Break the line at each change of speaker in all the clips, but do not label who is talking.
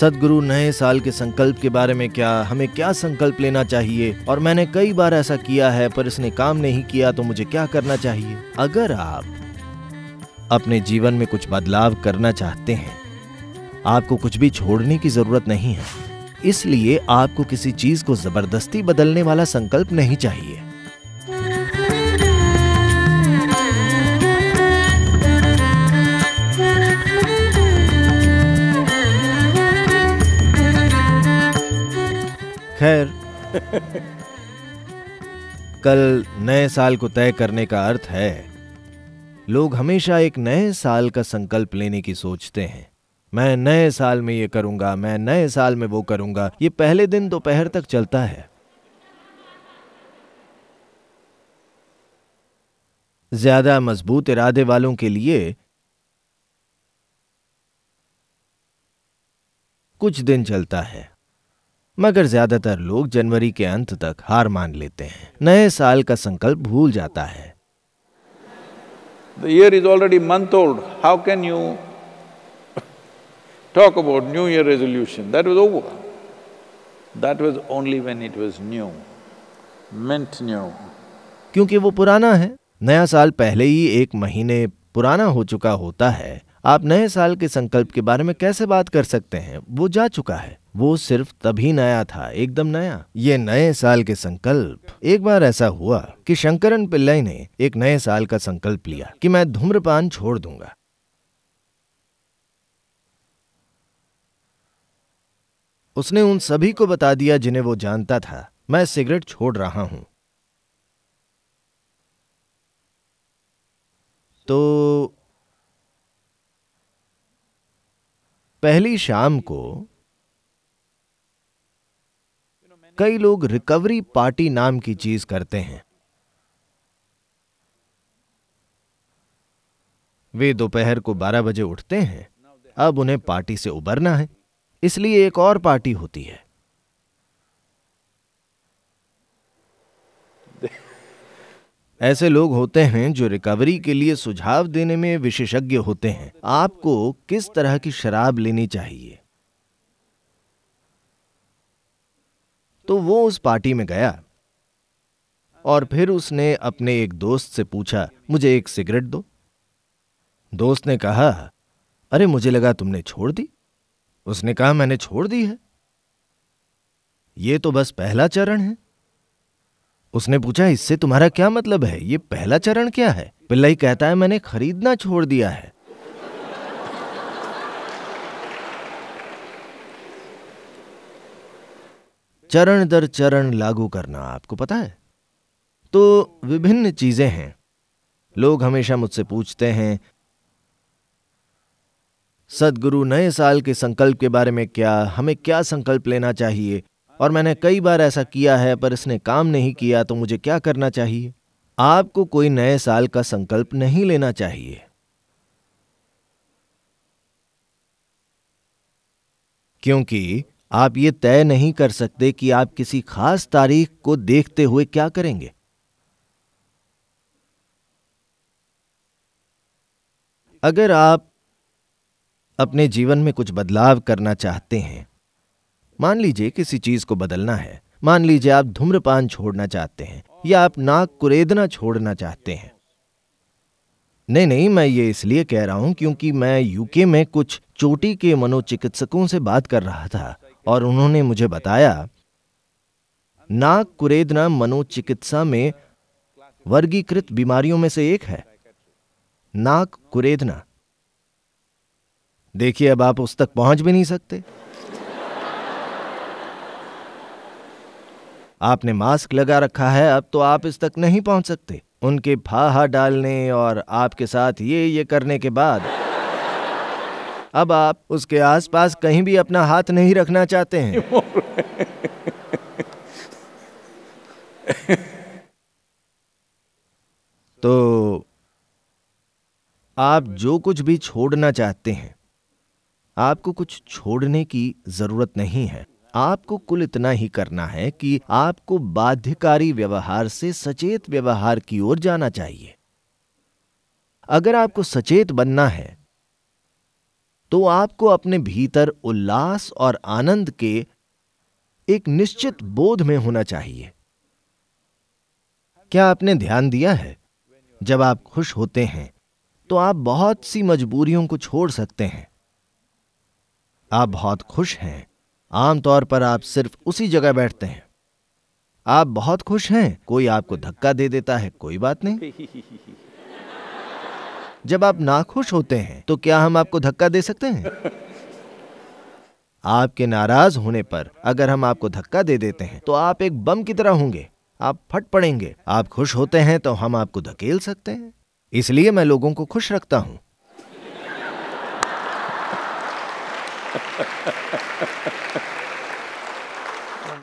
सदगुरु नए साल के संकल्प के बारे में क्या हमें क्या संकल्प लेना चाहिए और मैंने कई बार ऐसा किया है पर इसने काम नहीं किया तो मुझे क्या करना चाहिए अगर आप अपने जीवन में कुछ बदलाव करना चाहते हैं आपको कुछ भी छोड़ने की जरूरत नहीं है इसलिए आपको किसी चीज को जबरदस्ती बदलने वाला संकल्प नहीं चाहिए खैर कल नए साल को तय करने का अर्थ है लोग हमेशा एक नए साल का संकल्प लेने की सोचते हैं मैं नए साल में ये करूंगा मैं नए साल में वो करूंगा ये पहले दिन दोपहर तक चलता है ज्यादा मजबूत इरादे वालों के लिए कुछ दिन चलता है मगर ज्यादातर लोग जनवरी के अंत तक हार मान लेते हैं नए साल का संकल्प भूल जाता है is already month how can you talk about new resolution that was only when it was new meant new क्योंकि वो पुराना है नया साल पहले ही एक महीने पुराना हो चुका होता है आप नए साल के संकल्प के बारे में कैसे बात कर सकते हैं वो जा चुका है वो सिर्फ तभी नया था एकदम नया ये नए साल के संकल्प एक बार ऐसा हुआ कि शंकरन पिल्लई ने एक नए साल का संकल्प लिया कि मैं धूम्रपान छोड़ दूंगा उसने उन सभी को बता दिया जिन्हें वो जानता था मैं सिगरेट छोड़ रहा हूं तो पहली शाम को कई लोग रिकवरी पार्टी नाम की चीज करते हैं वे दोपहर को 12 बजे उठते हैं अब उन्हें पार्टी से उबरना है इसलिए एक और पार्टी होती है ऐसे लोग होते हैं जो रिकवरी के लिए सुझाव देने में विशेषज्ञ होते हैं आपको किस तरह की शराब लेनी चाहिए तो वो उस पार्टी में गया और फिर उसने अपने एक दोस्त से पूछा मुझे एक सिगरेट दो दोस्त ने कहा अरे मुझे लगा तुमने छोड़ दी उसने कहा मैंने छोड़ दी है ये तो बस पहला चरण है उसने पूछा इससे तुम्हारा क्या मतलब है ये पहला चरण क्या है पिल्लई कहता है मैंने खरीदना छोड़ दिया है चरण दर चरण लागू करना आपको पता है तो विभिन्न चीजें हैं लोग हमेशा मुझसे पूछते हैं सदगुरु नए साल के संकल्प के बारे में क्या हमें क्या संकल्प लेना चाहिए और मैंने कई बार ऐसा किया है पर इसने काम नहीं किया तो मुझे क्या करना चाहिए आपको कोई नए साल का संकल्प नहीं लेना चाहिए क्योंकि आप ये तय नहीं कर सकते कि आप किसी खास तारीख को देखते हुए क्या करेंगे अगर आप अपने जीवन में कुछ बदलाव करना चाहते हैं मान लीजिए किसी चीज को बदलना है मान लीजिए आप धूम्रपान छोड़ना चाहते हैं या आप नाक कुरेदना छोड़ना चाहते हैं नहीं नहीं मैं ये इसलिए कह रहा हूं क्योंकि मैं यूके में कुछ चोटी के मनोचिकित्सकों से बात कर रहा था और उन्होंने मुझे बताया नाक कुरेदना मनोचिकित्सा में वर्गीकृत बीमारियों में से एक है नाक कुरेदना देखिए अब आप उस तक पहुंच भी नहीं सकते आपने मास्क लगा रखा है अब तो आप इस तक नहीं पहुंच सकते उनके फाहा डालने और आपके साथ ये ये करने के बाद अब आप उसके आसपास कहीं भी अपना हाथ नहीं रखना चाहते हैं तो आप जो कुछ भी छोड़ना चाहते हैं आपको कुछ छोड़ने की जरूरत नहीं है आपको कुल इतना ही करना है कि आपको बाध्यकारी व्यवहार से सचेत व्यवहार की ओर जाना चाहिए अगर आपको सचेत बनना है तो आपको अपने भीतर उल्लास और आनंद के एक निश्चित बोध में होना चाहिए क्या आपने ध्यान दिया है जब आप खुश होते हैं तो आप बहुत सी मजबूरियों को छोड़ सकते हैं आप बहुत खुश हैं आमतौर पर आप सिर्फ उसी जगह बैठते हैं आप बहुत खुश हैं कोई आपको धक्का दे देता है कोई बात नहीं जब आप नाखुश होते हैं तो क्या हम आपको धक्का दे सकते हैं आपके नाराज होने पर अगर हम आपको धक्का दे देते हैं तो आप एक बम की तरह होंगे आप फट पड़ेंगे आप खुश होते हैं तो हम आपको धकेल सकते हैं इसलिए मैं लोगों को खुश रखता हूं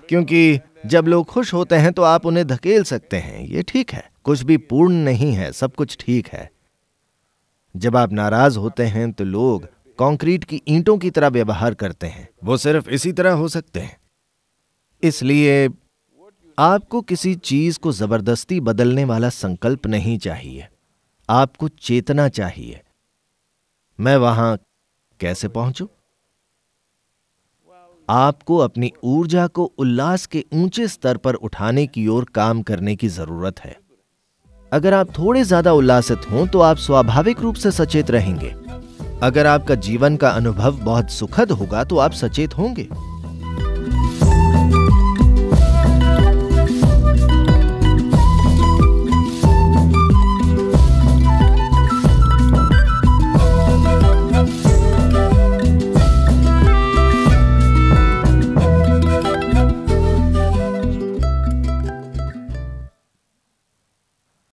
क्योंकि जब लोग खुश होते हैं तो आप उन्हें धकेल सकते हैं ये ठीक है कुछ भी पूर्ण नहीं है सब कुछ ठीक है जब आप नाराज होते हैं तो लोग कंक्रीट की ईंटों की तरह व्यवहार करते हैं वो सिर्फ इसी तरह हो सकते हैं इसलिए आपको किसी चीज को जबरदस्ती बदलने वाला संकल्प नहीं चाहिए आपको चेतना चाहिए मैं वहां कैसे पहुंचू आपको अपनी ऊर्जा को उल्लास के ऊंचे स्तर पर उठाने की ओर काम करने की जरूरत है अगर आप थोड़े ज्यादा उल्लासित हों तो आप स्वाभाविक रूप से सचेत रहेंगे अगर आपका जीवन का अनुभव बहुत सुखद होगा तो आप सचेत होंगे